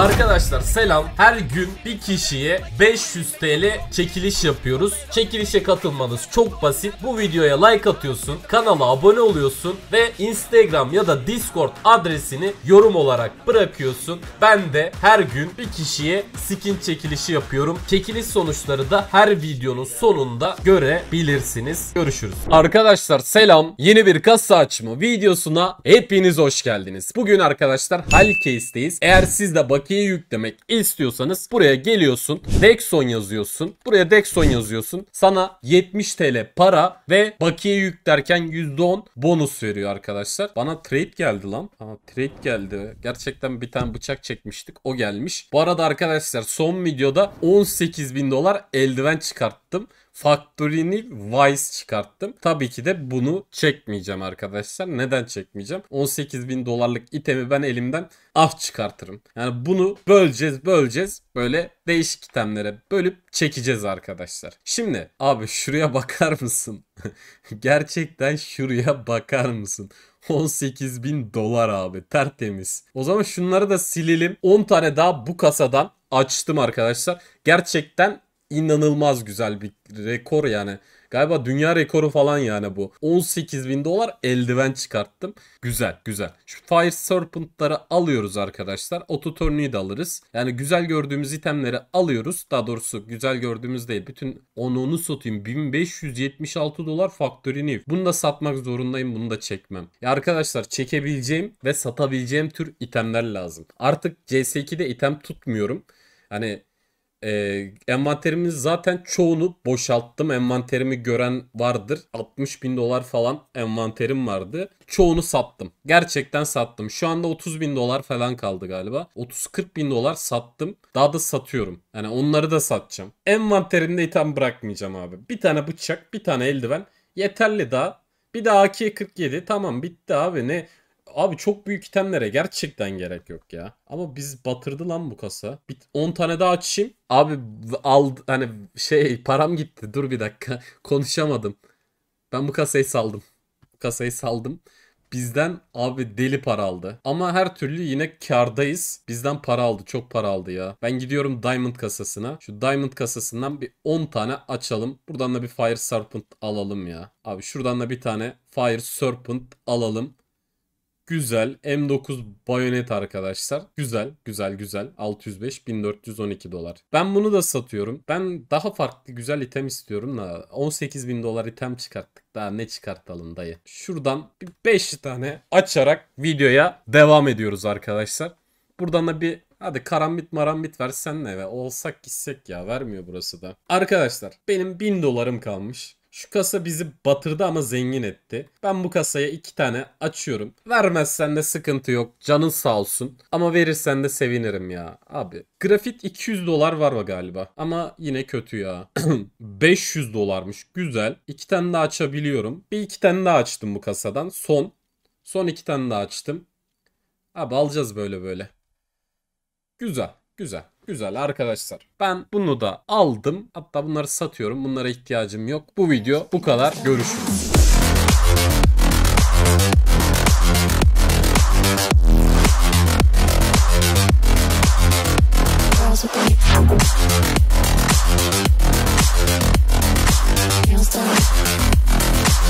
Arkadaşlar selam. Her gün bir kişiye 500 TL çekiliş yapıyoruz. Çekilişe katılmanız çok basit. Bu videoya like atıyorsun, kanala abone oluyorsun ve Instagram ya da Discord adresini yorum olarak bırakıyorsun. Ben de her gün bir kişiye skin çekilişi yapıyorum. Çekiliş sonuçları da her videonun sonunda görebilirsiniz. Görüşürüz. Arkadaşlar selam. Yeni bir kasa açma videosuna hepiniz hoş geldiniz. Bugün arkadaşlar Halcase'deyiz. Eğer siz de bakın kopyayı yüklemek istiyorsanız buraya geliyorsun. Dexon yazıyorsun. Buraya Dexon yazıyorsun. Sana 70 TL para ve bakiye yüklerken %10 bonus veriyor arkadaşlar. Bana trade geldi lan. Aa, trade geldi. Gerçekten bir tane bıçak çekmiştik. O gelmiş. Bu arada arkadaşlar son videoda 18 bin dolar eldiven çıkarttım. Factory'ni Vice çıkarttım. Tabii ki de bunu çekmeyeceğim arkadaşlar. Neden çekmeyeceğim? 18 bin dolarlık itemi ben elimden af çıkartırım. Yani bunu böleceğiz böleceğiz. Böyle değişik itemlere bölüp çekeceğiz arkadaşlar. Şimdi abi şuraya bakar mısın? Gerçekten şuraya bakar mısın? 18 bin dolar abi tertemiz. O zaman şunları da silelim. 10 tane daha bu kasadan açtım arkadaşlar. Gerçekten inanılmaz güzel bir rekor yani. Galiba dünya rekoru falan yani bu. 18 bin dolar eldiven çıkarttım. Güzel güzel. Şu Fire Serpent'ları alıyoruz arkadaşlar. Ototörnüyü de alırız. Yani güzel gördüğümüz itemleri alıyoruz. Daha doğrusu güzel gördüğümüz değil. Bütün onu satayım. 1576 dolar factory new. Bunu da satmak zorundayım. Bunu da çekmem. Ya arkadaşlar çekebileceğim ve satabileceğim tür itemler lazım. Artık CS2'de item tutmuyorum. Hani e, ee, envanterimin zaten çoğunu boşalttım. Envanterimi gören vardır. 60 bin dolar falan envanterim vardı. Çoğunu sattım. Gerçekten sattım. Şu anda 30 bin dolar falan kaldı galiba. 30-40 bin dolar sattım. Daha da satıyorum. Yani onları da satacağım. Envanterimde item bırakmayacağım abi. Bir tane bıçak, bir tane eldiven. Yeterli daha. Bir de AK-47 tamam bitti abi ne Abi çok büyük itemlere gerçekten gerek yok ya. Ama biz batırdı lan bu kasa. Bir 10 tane daha açayım. Abi al hani şey param gitti. Dur bir dakika. Konuşamadım. Ben bu kasayı saldım. Bu kasayı saldım. Bizden abi deli para aldı. Ama her türlü yine kardayız. Bizden para aldı. Çok para aldı ya. Ben gidiyorum Diamond kasasına. Şu Diamond kasasından bir 10 tane açalım. Buradan da bir Fire Serpent alalım ya. Abi şuradan da bir tane Fire Serpent alalım. Güzel. M9 bayonet arkadaşlar. Güzel, güzel, güzel. 605, 1412 dolar. Ben bunu da satıyorum. Ben daha farklı güzel item istiyorum da 18 bin dolar item çıkarttık. Daha ne çıkartalım dayı. Şuradan 5 tane açarak videoya devam ediyoruz arkadaşlar. Buradan da bir Hadi karambit marambit sen ne ve olsak gitsek ya vermiyor burası da. Arkadaşlar benim 1000 dolarım kalmış. Şu kasa bizi batırdı ama zengin etti. Ben bu kasaya iki tane açıyorum. Vermezsen de sıkıntı yok. Canın sağ olsun. Ama verirsen de sevinirim ya. Abi grafit 200 dolar var mı galiba? Ama yine kötü ya. 500 dolarmış. Güzel. İki tane daha açabiliyorum. Bir iki tane daha açtım bu kasadan. Son. Son iki tane daha açtım. Abi alacağız böyle böyle. Güzel. Güzel. Güzel arkadaşlar. Ben bunu da aldım. Hatta bunları satıyorum. Bunlara ihtiyacım yok. Bu video bu kadar. Görüşürüz. Thank you.